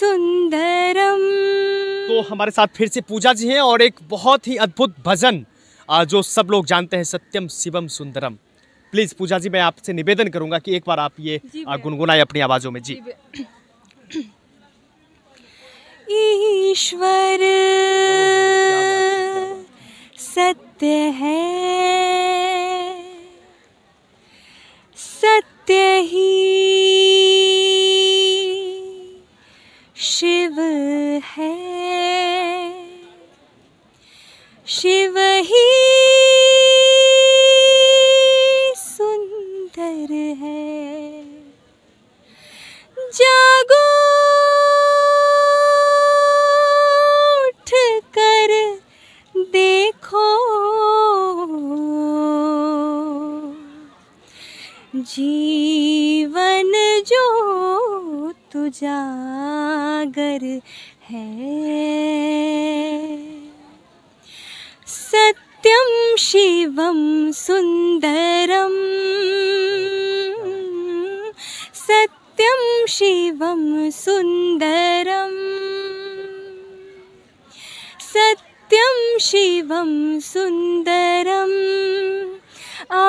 सुंदरम तो हमारे साथ फिर से पूजा जी हैं और एक बहुत ही अद्भुत भजन जो सब लोग जानते हैं सत्यम शिवम सुंदरम प्लीज पूजा जी मैं आपसे निवेदन करूंगा कि एक बार आप ये गुनगुनाए अपनी आवाजों में जी ईश्वर सत्य है सत्य ही शिव ही सुंदर है जागो उठ कर देखो जीवन जो तुझागर है शिवं सुन्दरम् सत्यं शिवं सुन्दरम् सत्यं शिवं सुन्दरम् आ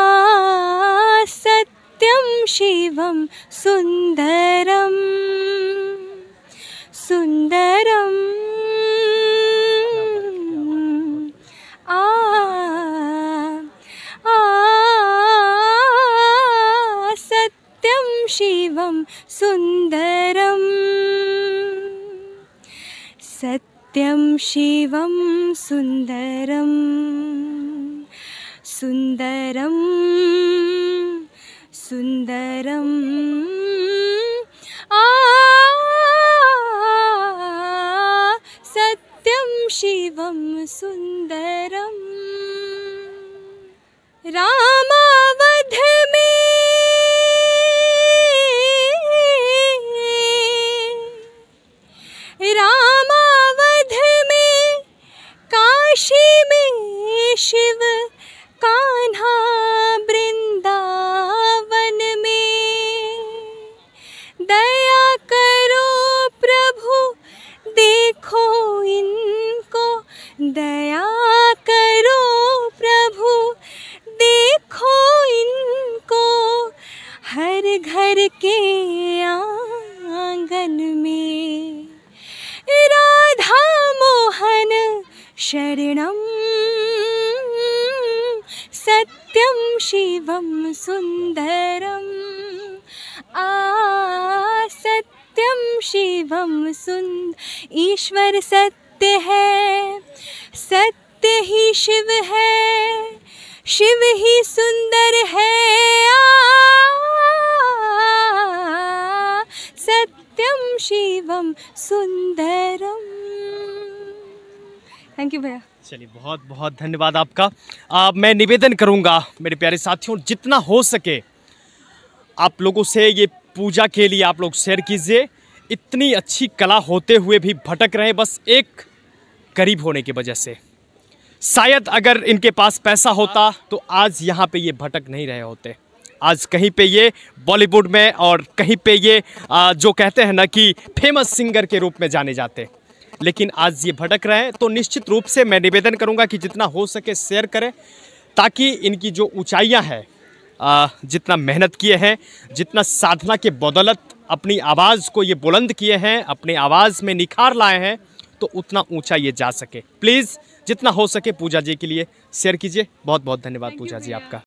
सत्यं शिवं सुन्दरम् सत्यं शिवं सुन्दरम् सुन्दरम् सुन्दरम् सत्यं शिवं सुन्दरम् हर घर के आंगन में राधा मोहन शरणम सत्यम शिवम सुंदरम आ सत्यम शिवम सुंद ईश्वर सत्य है सत्य ही शिव है शिव ही सुंदर है आ शिवम सुंदरम थैंक यू भैया चलिए बहुत बहुत धन्यवाद आपका आप मैं निवेदन करूंगा मेरे प्यारे साथियों जितना हो सके आप लोगों से ये पूजा के लिए आप लोग शेयर कीजिए इतनी अच्छी कला होते हुए भी भटक रहे हैं बस एक गरीब होने की वजह से शायद अगर इनके पास पैसा होता हाँ। तो आज यहाँ पे ये भटक नहीं रहे होते आज कहीं पे ये बॉलीवुड में और कहीं पे ये जो कहते हैं ना कि फेमस सिंगर के रूप में जाने जाते लेकिन आज ये भटक रहे हैं तो निश्चित रूप से मैं निवेदन करूँगा कि जितना हो सके शेयर करें ताकि इनकी जो ऊँचाइयाँ हैं जितना मेहनत किए हैं जितना साधना के बदौलत अपनी आवाज़ को ये बुलंद किए हैं अपनी आवाज़ में निखार लाए हैं तो उतना ऊंचा ये जा सके प्लीज़ जितना हो सके पूजा जी के लिए शेयर कीजिए बहुत बहुत धन्यवाद पूजा जी आपका